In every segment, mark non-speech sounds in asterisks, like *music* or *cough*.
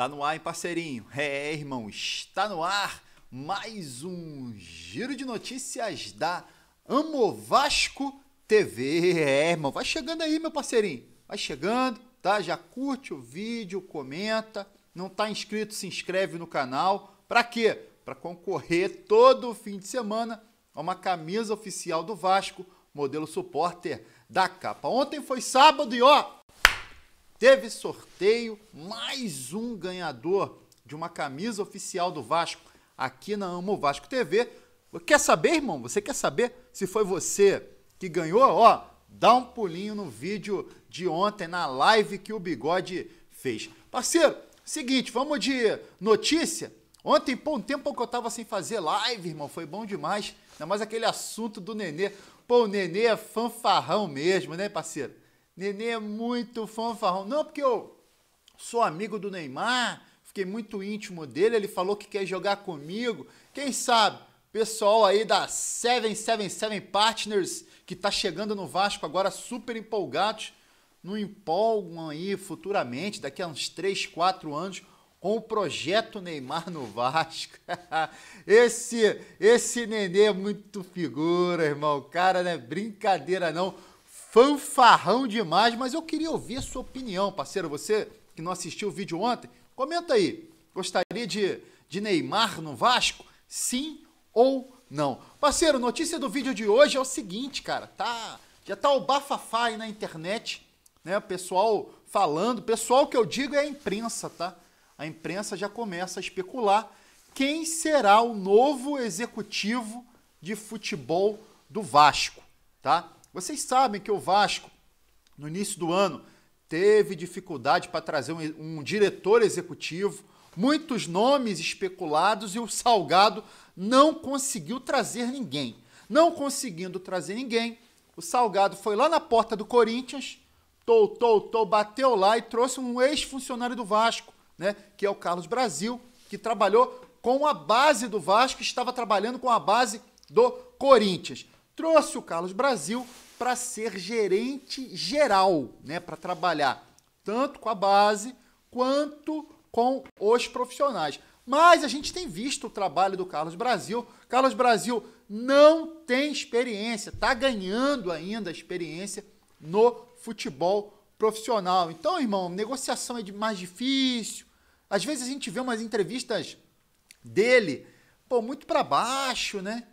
Tá no ar, hein, parceirinho? É, é, irmão, está no ar mais um giro de notícias da Amo Vasco TV. É, irmão, vai chegando aí, meu parceirinho. Vai chegando, tá? Já curte o vídeo, comenta. Não tá inscrito, se inscreve no canal. Para quê? Para concorrer todo fim de semana a uma camisa oficial do Vasco, modelo supporter da capa. Ontem foi sábado e ó, teve sorteio, mais um ganhador de uma camisa oficial do Vasco aqui na Amo Vasco TV. Quer saber, irmão? Você quer saber se foi você que ganhou? Ó, dá um pulinho no vídeo de ontem, na live que o Bigode fez. Parceiro, seguinte, vamos de notícia? Ontem, pô, um tempo que eu tava sem fazer live, irmão, foi bom demais. Ainda mais aquele assunto do Nenê. Pô, o Nenê é fanfarrão mesmo, né, parceiro? Nenê é muito fanfarrão. Não, porque eu sou amigo do Neymar, fiquei muito íntimo dele, ele falou que quer jogar comigo. Quem sabe? Pessoal aí da 777 Partners que tá chegando no Vasco agora super empolgados, não empolgam aí futuramente, daqui a uns 3, 4 anos, com o projeto Neymar no Vasco. *laughs* esse esse Nenê é muito figura, irmão. Cara, não é brincadeira não fanfarrão demais, mas eu queria ouvir a sua opinião, parceiro. Você que não assistiu o vídeo ontem, comenta aí. Gostaria de, de Neymar no Vasco? Sim ou não? Parceiro, notícia do vídeo de hoje é o seguinte, cara. Tá, já tá o bafafá aí na internet, né? O pessoal falando. Pessoal que eu digo é a imprensa, tá? A imprensa já começa a especular quem será o novo executivo de futebol do Vasco, tá? Vocês sabem que o Vasco, no início do ano, teve dificuldade para trazer um, um diretor executivo, muitos nomes especulados e o Salgado não conseguiu trazer ninguém. Não conseguindo trazer ninguém, o Salgado foi lá na porta do Corinthians, tou, tou, tou, bateu lá e trouxe um ex-funcionário do Vasco, né, que é o Carlos Brasil, que trabalhou com a base do Vasco, estava trabalhando com a base do Corinthians trouxe o Carlos Brasil para ser gerente geral, né, para trabalhar tanto com a base quanto com os profissionais. Mas a gente tem visto o trabalho do Carlos Brasil. Carlos Brasil não tem experiência, está ganhando ainda experiência no futebol profissional. Então, irmão, negociação é mais difícil. Às vezes a gente vê umas entrevistas dele, pô, muito para baixo, né?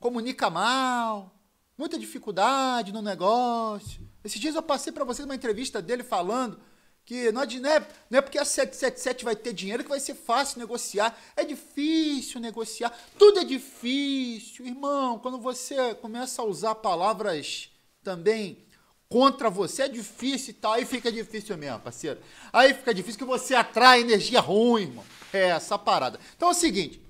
comunica mal, muita dificuldade no negócio. Esses dias eu passei para vocês uma entrevista dele falando que não é, não é porque a 777 vai ter dinheiro que vai ser fácil negociar. É difícil negociar, tudo é difícil. Irmão, quando você começa a usar palavras também contra você, é difícil e tal, aí fica difícil mesmo, parceiro. Aí fica difícil que você atrai energia ruim, irmão. É essa parada. Então é o seguinte,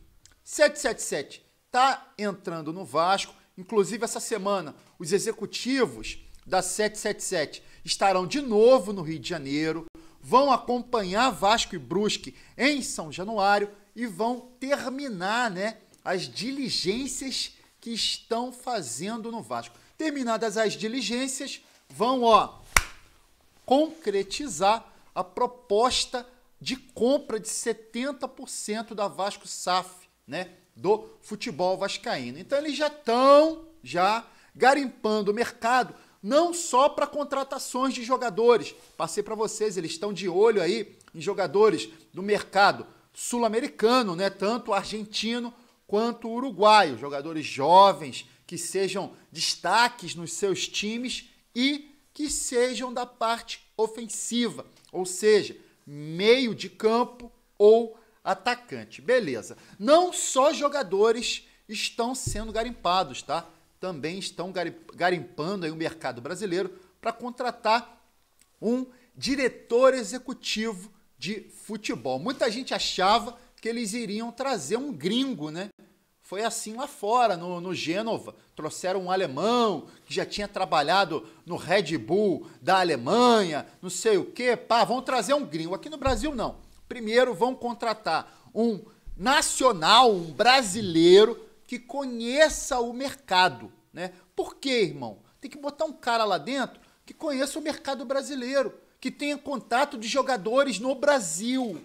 777 está entrando no Vasco. Inclusive, essa semana, os executivos da 777 estarão de novo no Rio de Janeiro, vão acompanhar Vasco e Brusque em São Januário e vão terminar né, as diligências que estão fazendo no Vasco. Terminadas as diligências, vão ó, concretizar a proposta de compra de 70% da Vasco SAF, né? do futebol vascaíno. Então eles já estão já garimpando o mercado, não só para contratações de jogadores. Passei para vocês, eles estão de olho aí em jogadores do mercado sul-americano, né? Tanto argentino quanto uruguaio, jogadores jovens que sejam destaques nos seus times e que sejam da parte ofensiva, ou seja, meio de campo ou atacante. Beleza. Não só jogadores estão sendo garimpados, tá? Também estão garimpando aí o mercado brasileiro para contratar um diretor executivo de futebol. Muita gente achava que eles iriam trazer um gringo, né? Foi assim lá fora, no, no Gênova. Trouxeram um alemão que já tinha trabalhado no Red Bull da Alemanha, não sei o quê. Pá, vão trazer um gringo. Aqui no Brasil, não. Primeiro, vão contratar um nacional, um brasileiro, que conheça o mercado. Né? Por quê, irmão? Tem que botar um cara lá dentro que conheça o mercado brasileiro, que tenha contato de jogadores no Brasil,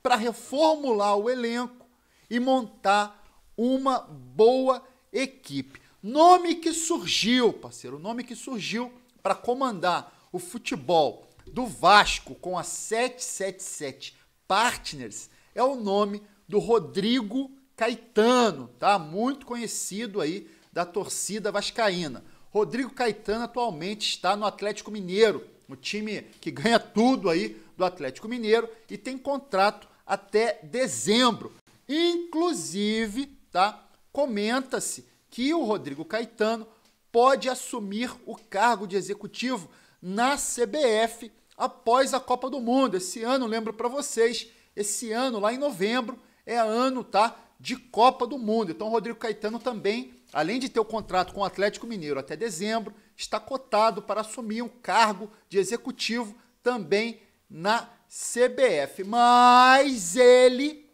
para reformular o elenco e montar uma boa equipe. Nome que surgiu, parceiro, o nome que surgiu para comandar o futebol do Vasco com a 777 Partners é o nome do Rodrigo Caetano, tá? Muito conhecido aí da torcida vascaína. Rodrigo Caetano atualmente está no Atlético Mineiro, no time que ganha tudo aí do Atlético Mineiro e tem contrato até dezembro. Inclusive, tá? Comenta-se que o Rodrigo Caetano pode assumir o cargo de executivo na CBF após a Copa do Mundo. Esse ano, lembro para vocês, esse ano lá em novembro é ano, tá, de Copa do Mundo. Então, o Rodrigo Caetano também, além de ter o contrato com o Atlético Mineiro até dezembro, está cotado para assumir um cargo de executivo também na CBF. Mas ele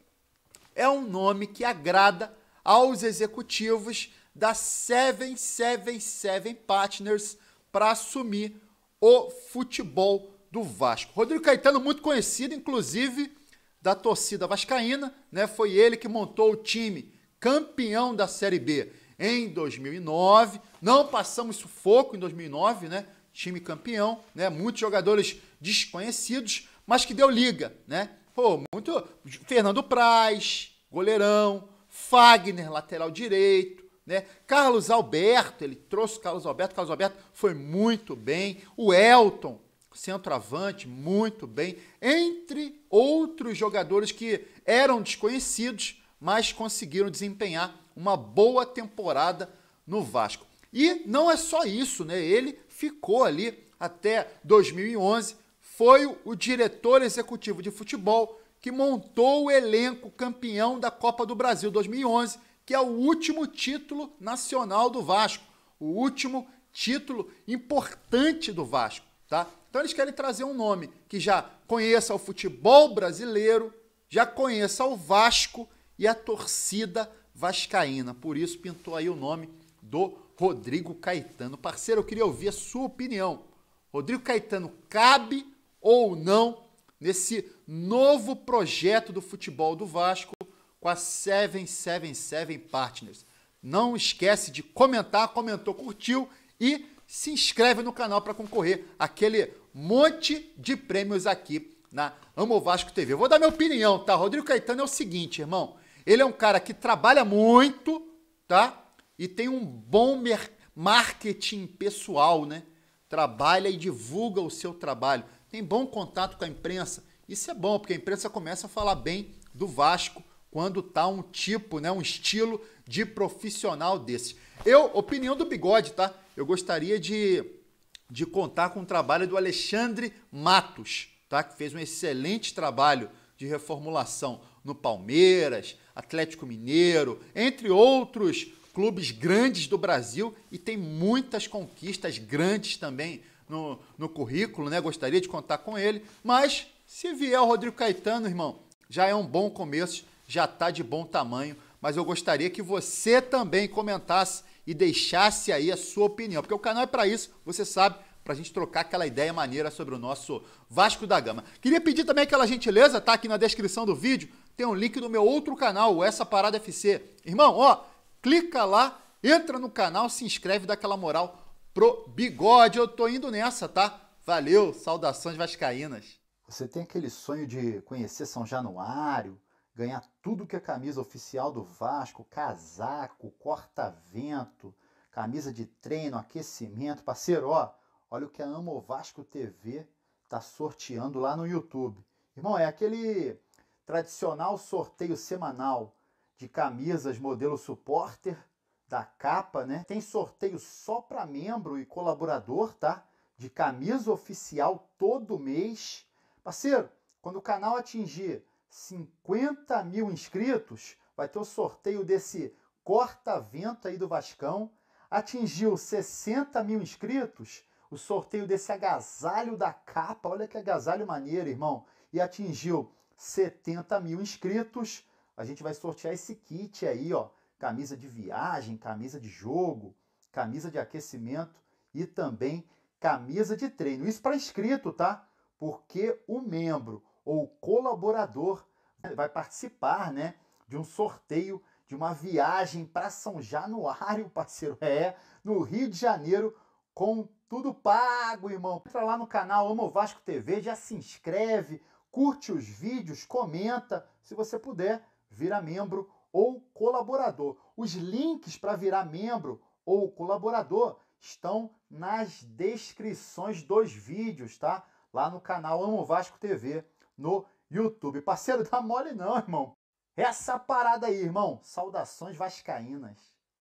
é um nome que agrada aos executivos da 777 Partners para assumir o futebol do Vasco. Rodrigo Caetano, muito conhecido, inclusive, da torcida vascaína, né? Foi ele que montou o time campeão da Série B em 2009. Não passamos sufoco em 2009, né? Time campeão, né? Muitos jogadores desconhecidos, mas que deu liga, né? Pô, muito Fernando Praz, goleirão, Fagner, lateral direito, né? Carlos Alberto, ele trouxe Carlos Alberto, Carlos Alberto foi muito bem. O Elton, centroavante, muito bem, entre outros jogadores que eram desconhecidos, mas conseguiram desempenhar uma boa temporada no Vasco. E não é só isso, né? Ele ficou ali até 2011, foi o diretor executivo de futebol que montou o elenco campeão da Copa do Brasil 2011, que é o último título nacional do Vasco, o último título importante do Vasco. Tá? Então eles querem trazer um nome que já conheça o futebol brasileiro, já conheça o Vasco e a torcida vascaína. Por isso pintou aí o nome do Rodrigo Caetano. Parceiro, eu queria ouvir a sua opinião. Rodrigo Caetano cabe ou não nesse novo projeto do futebol do Vasco com a 777 Partners. Não esquece de comentar, comentou, curtiu e se inscreve no canal para concorrer aquele monte de prêmios aqui na Amo Vasco TV. Eu vou dar minha opinião, tá? Rodrigo Caetano é o seguinte, irmão. Ele é um cara que trabalha muito, tá? E tem um bom marketing pessoal, né? Trabalha e divulga o seu trabalho. Tem bom contato com a imprensa. Isso é bom, porque a imprensa começa a falar bem do Vasco quando tá um tipo, né, um estilo de profissional desses. Eu, opinião do bigode, tá? Eu gostaria de, de contar com o trabalho do Alexandre Matos, tá? Que fez um excelente trabalho de reformulação no Palmeiras, Atlético Mineiro, entre outros clubes grandes do Brasil e tem muitas conquistas grandes também no, no currículo, né? Gostaria de contar com ele, mas se vier o Rodrigo Caetano, irmão, já é um bom começo, já tá de bom tamanho, mas eu gostaria que você também comentasse e deixasse aí a sua opinião, porque o canal é para isso, você sabe, para a gente trocar aquela ideia maneira sobre o nosso Vasco da Gama. Queria pedir também aquela gentileza, tá aqui na descrição do vídeo, tem um link do meu outro canal, Essa Parada FC. Irmão, ó, clica lá, entra no canal, se inscreve, dá aquela moral pro bigode. Eu tô indo nessa, tá? Valeu, saudações vascaínas. Você tem aquele sonho de conhecer São Januário, ganhar tudo que é camisa oficial do Vasco, casaco, corta-vento, camisa de treino, aquecimento. Parceiro, ó, olha o que a Amo Vasco TV tá sorteando lá no YouTube. Irmão, é aquele tradicional sorteio semanal de camisas modelo supporter da capa, né? Tem sorteio só para membro e colaborador, tá? De camisa oficial todo mês. Parceiro, quando o canal atingir 50 mil inscritos, vai ter o sorteio desse corta-vento aí do Vascão. Atingiu 60 mil inscritos, o sorteio desse agasalho da capa. Olha que agasalho maneiro, irmão. E atingiu 70 mil inscritos. A gente vai sortear esse kit aí, ó. Camisa de viagem, camisa de jogo, camisa de aquecimento e também camisa de treino. Isso para inscrito, tá? Porque o membro, ou colaborador vai participar né, de um sorteio de uma viagem para São Januário, *laughs* parceiro, é, no Rio de Janeiro, com tudo pago, irmão. Entra lá no canal Amo Vasco TV, já se inscreve, curte os vídeos, comenta, se você puder, vira membro ou colaborador. Os links para virar membro ou colaborador estão nas descrições dos vídeos, tá? Lá no canal Amo Vasco TV no YouTube. Parceiro, dá mole não, irmão. Essa parada aí, irmão. Saudações vascaínas.